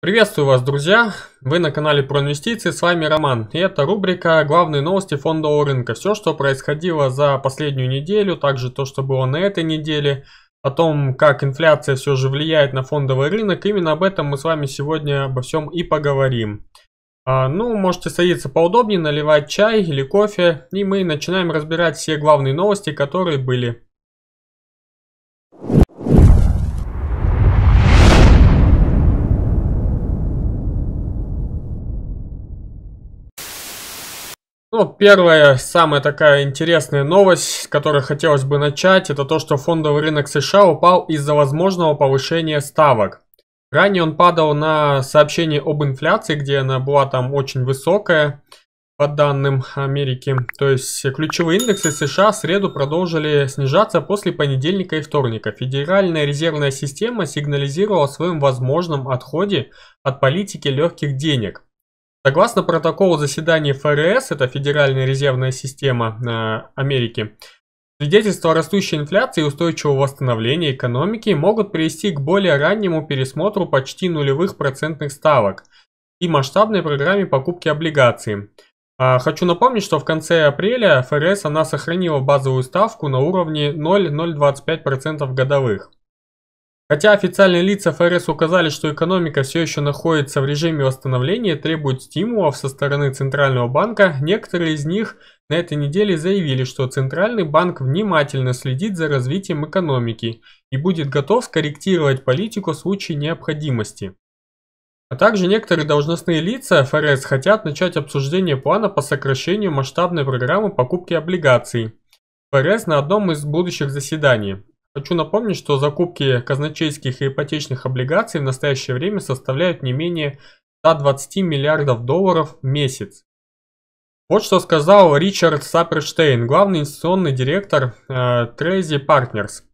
Приветствую вас, друзья! Вы на канале про инвестиции, с вами Роман. И это рубрика «Главные новости фондового рынка». Все, что происходило за последнюю неделю, также то, что было на этой неделе, о том, как инфляция все же влияет на фондовый рынок, именно об этом мы с вами сегодня обо всем и поговорим. А, ну, можете садиться поудобнее, наливать чай или кофе, и мы начинаем разбирать все главные новости, которые были. Ну, первая, самая такая интересная новость, с которой хотелось бы начать, это то, что фондовый рынок США упал из-за возможного повышения ставок. Ранее он падал на сообщение об инфляции, где она была там очень высокая, по данным Америки. То есть э, ключевые индексы США в среду продолжили снижаться после понедельника и вторника. Федеральная резервная система сигнализировала о своем возможном отходе от политики легких денег. Согласно протоколу заседания ФРС, это Федеральная резервная система э, Америки, свидетельства о растущей инфляции и устойчивого восстановления экономики могут привести к более раннему пересмотру почти нулевых процентных ставок и масштабной программе покупки облигаций. А, хочу напомнить, что в конце апреля ФРС она сохранила базовую ставку на уровне 0,025% годовых. Хотя официальные лица ФРС указали, что экономика все еще находится в режиме восстановления и требует стимулов со стороны Центрального банка, некоторые из них на этой неделе заявили, что Центральный банк внимательно следит за развитием экономики и будет готов скорректировать политику в случае необходимости. А также некоторые должностные лица ФРС хотят начать обсуждение плана по сокращению масштабной программы покупки облигаций ФРС на одном из будущих заседаний. Хочу напомнить, что закупки казначейских и ипотечных облигаций в настоящее время составляют не менее 120 миллиардов долларов в месяц. Вот что сказал Ричард Саперштейн, главный инвестиционный директор э, Tracy Partners.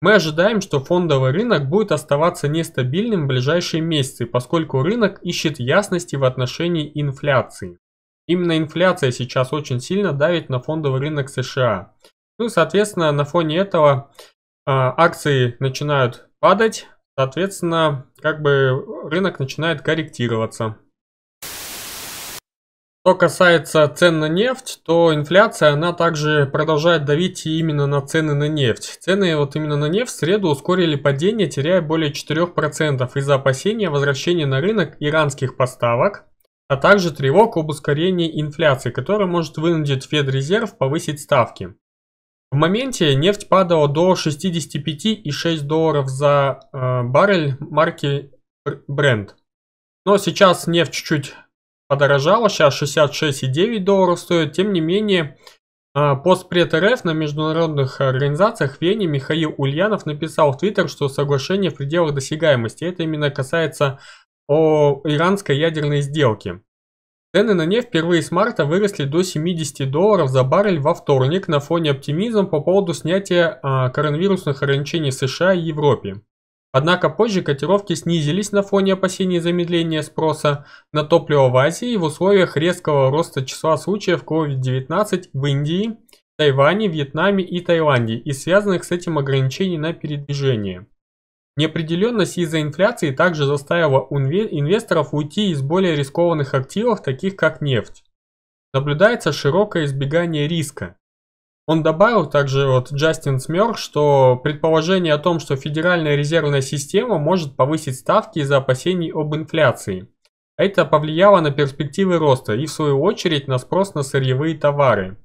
Мы ожидаем, что фондовый рынок будет оставаться нестабильным в ближайшие месяцы, поскольку рынок ищет ясности в отношении инфляции. Именно инфляция сейчас очень сильно давит на фондовый рынок США. Ну и, соответственно, на фоне этого а, акции начинают падать, соответственно, как бы рынок начинает корректироваться. Что касается цен на нефть, то инфляция, она также продолжает давить именно на цены на нефть. Цены вот именно на нефть в среду ускорили падение, теряя более 4% из-за опасения возвращения на рынок иранских поставок, а также тревог об ускорении инфляции, которая может вынудить Федрезерв повысить ставки. В моменте нефть падала до 65,6 долларов за э, баррель марки Brent. Но сейчас нефть чуть-чуть подорожала, сейчас 66,9 долларов стоит. Тем не менее, э, постпред РФ на международных организациях в Вене Михаил Ульянов написал в Твиттер, что соглашение в пределах досягаемости. Это именно касается о иранской ядерной сделке. Цены на нефть впервые с марта выросли до 70 долларов за баррель во вторник на фоне оптимизма по поводу снятия а, коронавирусных ограничений США и Европе. Однако позже котировки снизились на фоне опасений замедления спроса на топливо в Азии в условиях резкого роста числа случаев COVID-19 в Индии, Тайване, Вьетнаме и Таиланде и связанных с этим ограничений на передвижение. Неопределенность из-за инфляции также заставила инвесторов уйти из более рискованных активов, таких как нефть. Наблюдается широкое избегание риска. Он добавил также вот Джастин Смерк, что предположение о том, что Федеральная резервная система может повысить ставки из-за опасений об инфляции. Это повлияло на перспективы роста и в свою очередь на спрос на сырьевые товары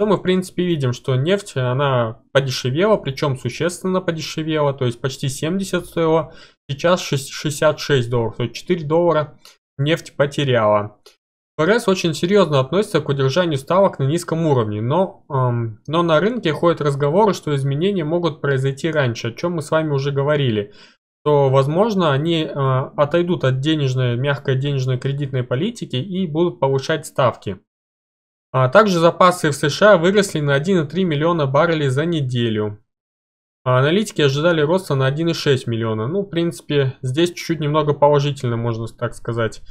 то мы, в принципе, видим, что нефть, она подешевела, причем существенно подешевела, то есть почти 70 стоила, сейчас 66 долларов, то есть 4 доллара нефть потеряла. ФРС очень серьезно относится к удержанию ставок на низком уровне, но, эм, но на рынке ходят разговоры, что изменения могут произойти раньше, о чем мы с вами уже говорили, то, возможно, они э, отойдут от денежной, мягкой денежной кредитной политики и будут повышать ставки. А также запасы в США выросли на 1,3 миллиона баррелей за неделю. А аналитики ожидали роста на 1,6 миллиона. Ну, в принципе, здесь чуть-чуть немного положительно, можно так сказать.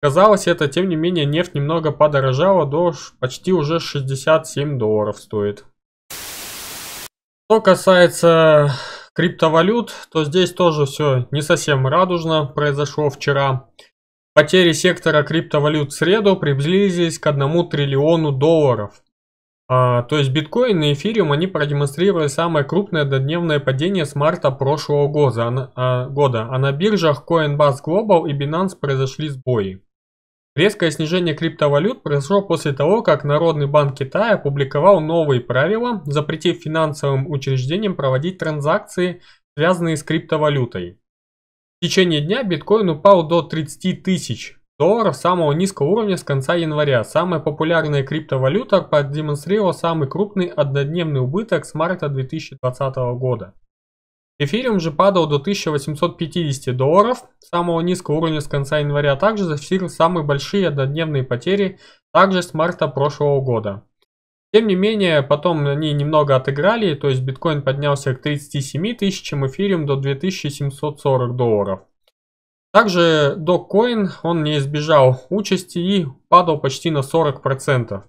Казалось это, тем не менее, нефть немного подорожала до почти уже 67 долларов стоит. Что касается криптовалют, то здесь тоже все не совсем радужно произошло вчера. Потери сектора криптовалют в среду приблизились к 1 триллиону долларов. А, то есть биткоин и эфириум они продемонстрировали самое крупное додневное падение с марта прошлого года, а, а, года, а на биржах Coinbase Global и Binance произошли сбои. Резкое снижение криптовалют произошло после того, как Народный банк Китая опубликовал новые правила, запретив финансовым учреждениям проводить транзакции, связанные с криптовалютой. В течение дня биткоин упал до 30 тысяч долларов самого низкого уровня с конца января. Самая популярная криптовалюта продемонстрировала самый крупный однодневный убыток с марта 2020 года. Эфириум же падал до 1850 долларов самого низкого уровня с конца января, а также зафиксировал самые большие однодневные потери также с марта прошлого года. Тем не менее, потом они немного отыграли, то есть биткоин поднялся к 37 тысячам, эфириум до 2740 долларов. Также доккоин, он не избежал участи и падал почти на 40%.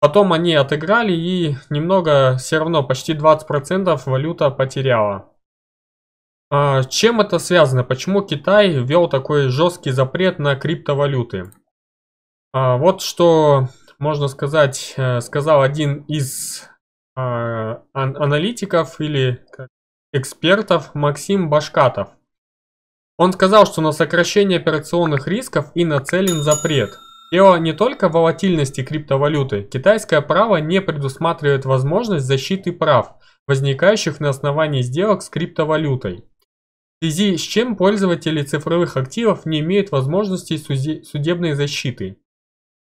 Потом они отыграли и немного, все равно почти 20% валюта потеряла. А чем это связано? Почему Китай ввел такой жесткий запрет на криптовалюты? А вот что можно сказать, э, сказал один из э, аналитиков или экспертов Максим Башкатов. Он сказал, что на сокращение операционных рисков и нацелен запрет. Дело не только в волатильности криптовалюты. Китайское право не предусматривает возможность защиты прав, возникающих на основании сделок с криптовалютой. В связи с чем пользователи цифровых активов не имеют возможности судебной защиты.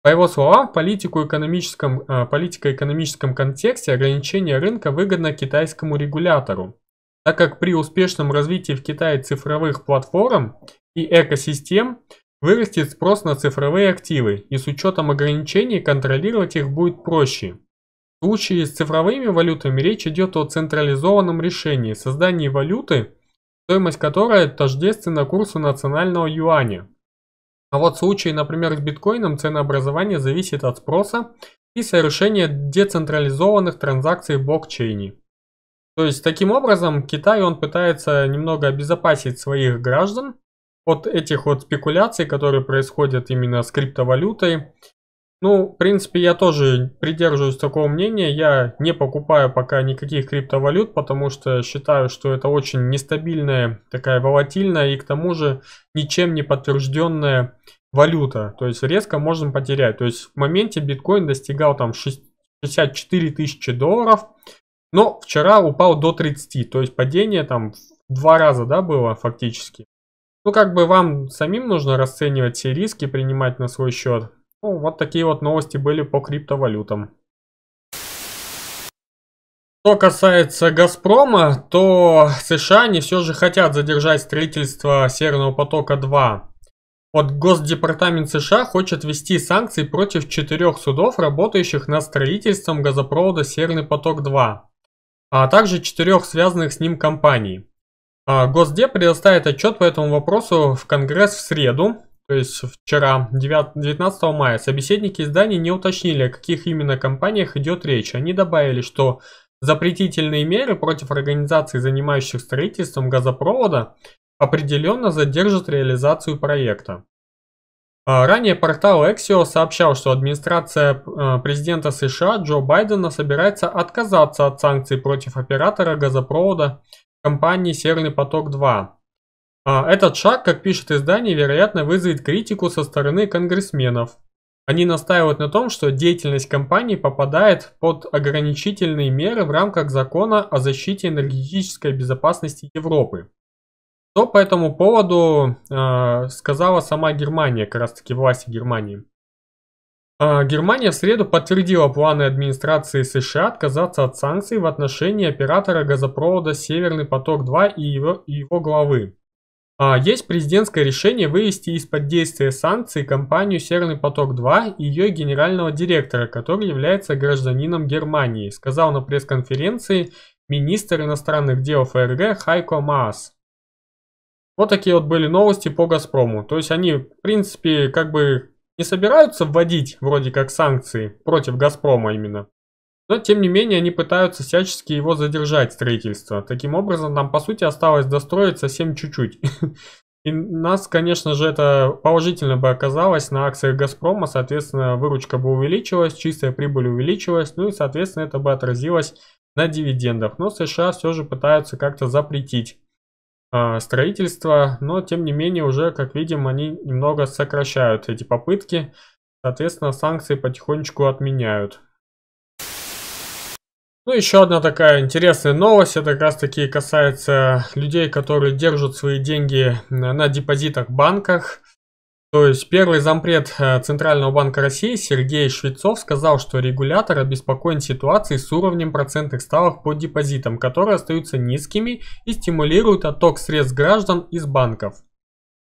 По его словам, политико-экономическом э, политико -экономическом контексте ограничение рынка выгодно китайскому регулятору, так как при успешном развитии в Китае цифровых платформ и экосистем вырастет спрос на цифровые активы, и с учетом ограничений контролировать их будет проще. В случае с цифровыми валютами речь идет о централизованном решении, создании валюты, стоимость которой тождественна курсу национального юаня. А вот в случае, например, с биткоином ценообразование зависит от спроса и совершения децентрализованных транзакций в блокчейне. То есть таким образом Китай он пытается немного обезопасить своих граждан от этих вот спекуляций, которые происходят именно с криптовалютой ну, в принципе, я тоже придерживаюсь такого мнения. Я не покупаю пока никаких криптовалют, потому что считаю, что это очень нестабильная, такая волатильная и к тому же ничем не подтвержденная валюта. То есть резко можем потерять. То есть в моменте биткоин достигал там 64 тысячи долларов, но вчера упал до 30. То есть падение там в два раза, да, было фактически. Ну, как бы вам самим нужно расценивать все риски, принимать на свой счет. Ну, вот такие вот новости были по криптовалютам. Что касается Газпрома, то США не все же хотят задержать строительство Северного потока-2. Вот Госдепартамент США хочет ввести санкции против четырех судов, работающих над строительством газопровода Северный поток-2, а также четырех связанных с ним компаний. А Госдеп предоставит отчет по этому вопросу в Конгресс в среду, то есть вчера, 9, 19 мая, собеседники издания не уточнили, о каких именно компаниях идет речь. Они добавили, что запретительные меры против организаций, занимающихся строительством газопровода, определенно задержат реализацию проекта. А, ранее портал Axios сообщал, что администрация а, президента США Джо Байдена собирается отказаться от санкций против оператора газопровода компании «Северный поток-2», а, этот шаг, как пишет издание, вероятно вызовет критику со стороны конгрессменов. Они настаивают на том, что деятельность компании попадает под ограничительные меры в рамках закона о защите энергетической безопасности Европы. Что по этому поводу э, сказала сама Германия, как раз таки власти Германии. Э, Германия в среду подтвердила планы администрации США отказаться от санкций в отношении оператора газопровода «Северный поток-2» и его, и его главы. А, есть президентское решение вывести из-под действия санкций компанию «Северный поток-2» и ее генерального директора, который является гражданином Германии, сказал на пресс-конференции министр иностранных дел ФРГ Хайко Маас. Вот такие вот были новости по «Газпрому». То есть они, в принципе, как бы не собираются вводить вроде как санкции против «Газпрома» именно. Но, тем не менее, они пытаются всячески его задержать, строительство. Таким образом, нам, по сути, осталось достроить совсем чуть-чуть. И нас, конечно же, это положительно бы оказалось на акциях Газпрома, соответственно, выручка бы увеличилась, чистая прибыль увеличилась, ну и, соответственно, это бы отразилось на дивидендах. Но США все же пытаются как-то запретить э, строительство, но, тем не менее, уже, как видим, они немного сокращают эти попытки, соответственно, санкции потихонечку отменяют. Ну, еще одна такая интересная новость, это как раз таки касается людей, которые держат свои деньги на депозитах в банках. То есть первый зампред э, Центрального банка России Сергей Швецов сказал, что регулятор обеспокоен ситуацией с уровнем процентных ставок по депозитам, которые остаются низкими и стимулируют отток средств граждан из банков.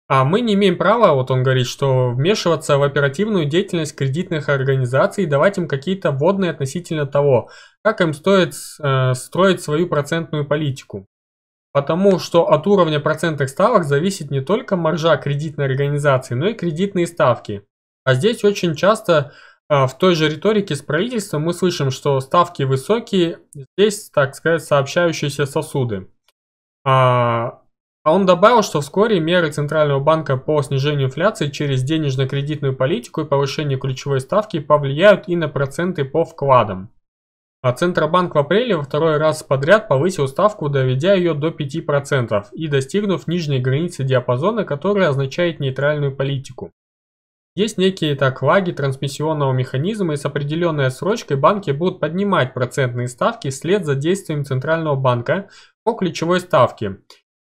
А мы не имеем права, вот он говорит, что вмешиваться в оперативную деятельность кредитных организаций и давать им какие-то вводные относительно того, как им стоит э, строить свою процентную политику. Потому что от уровня процентных ставок зависит не только маржа кредитной организации, но и кредитные ставки. А здесь очень часто э, в той же риторике с правительством мы слышим, что ставки высокие, здесь, так сказать, сообщающиеся сосуды. А, а он добавил, что вскоре меры Центрального банка по снижению инфляции через денежно-кредитную политику и повышение ключевой ставки повлияют и на проценты по вкладам. А Центробанк в апреле во второй раз подряд повысил ставку, доведя ее до 5% и достигнув нижней границы диапазона, которая означает нейтральную политику. Есть некие так лаги трансмиссионного механизма и с определенной отсрочкой банки будут поднимать процентные ставки вслед за действием Центрального банка по ключевой ставке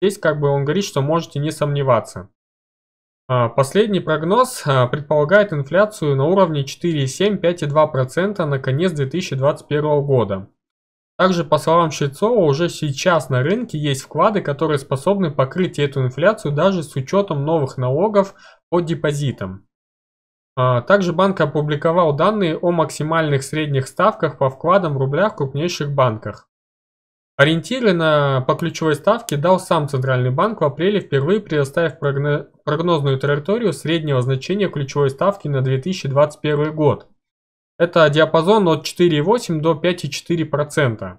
Здесь как бы он говорит, что можете не сомневаться. А, последний прогноз а, предполагает инфляцию на уровне 4,7-5,2% на конец 2021 года. Также, по словам Швецова, уже сейчас на рынке есть вклады, которые способны покрыть эту инфляцию даже с учетом новых налогов по депозитам. А, также банк опубликовал данные о максимальных средних ставках по вкладам в рублях в крупнейших банках. Ориентиры на, по ключевой ставке дал сам Центральный банк в апреле, впервые предоставив прогнозную траекторию среднего значения ключевой ставки на 2021 год. Это диапазон от 4,8 до 5,4%.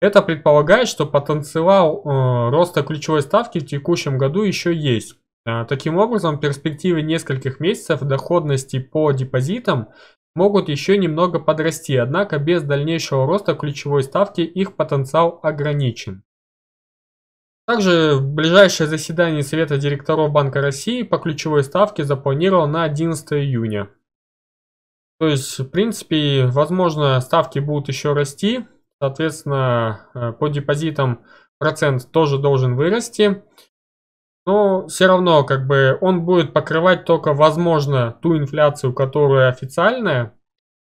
Это предполагает, что потенциал э, роста ключевой ставки в текущем году еще есть. Э, таким образом, перспективы нескольких месяцев доходности по депозитам могут еще немного подрасти, однако без дальнейшего роста ключевой ставки их потенциал ограничен. Также ближайшее заседание Совета директоров Банка России по ключевой ставке запланировано на 11 июня. То есть, в принципе, возможно, ставки будут еще расти. Соответственно, э, по депозитам процент тоже должен вырасти но все равно как бы он будет покрывать только, возможно, ту инфляцию, которая официальная,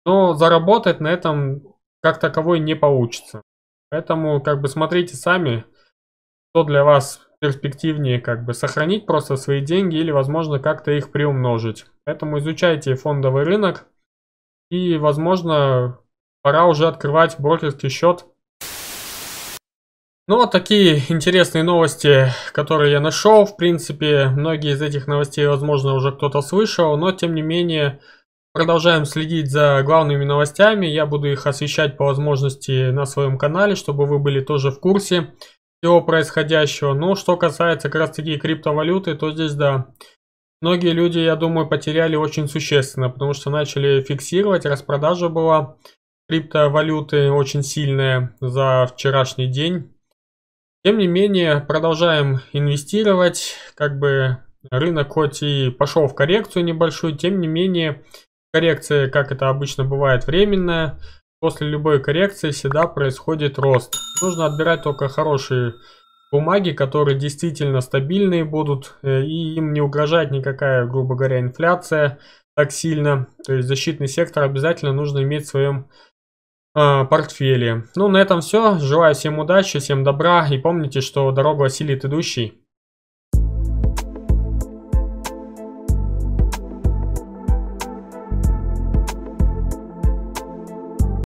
но заработать на этом как таковой не получится. Поэтому как бы смотрите сами, что для вас перспективнее как бы сохранить просто свои деньги или возможно как-то их приумножить. Поэтому изучайте фондовый рынок и возможно пора уже открывать брокерский счет ну, вот такие интересные новости, которые я нашел. В принципе, многие из этих новостей, возможно, уже кто-то слышал, но тем не менее, продолжаем следить за главными новостями. Я буду их освещать по возможности на своем канале, чтобы вы были тоже в курсе всего происходящего. Ну, что касается как раз таки криптовалюты, то здесь да. Многие люди, я думаю, потеряли очень существенно, потому что начали фиксировать, распродажа была криптовалюты очень сильная за вчерашний день. Тем не менее, продолжаем инвестировать. Как бы рынок хоть и пошел в коррекцию небольшую, тем не менее, коррекция, как это обычно бывает, временная. После любой коррекции всегда происходит рост. Нужно отбирать только хорошие бумаги, которые действительно стабильные будут, э, и им не угрожает никакая, грубо говоря, инфляция так сильно. То есть защитный сектор обязательно нужно иметь в своем а, портфеле. Ну, на этом все. Желаю всем удачи, всем добра. И помните, что дорогу осилит идущий.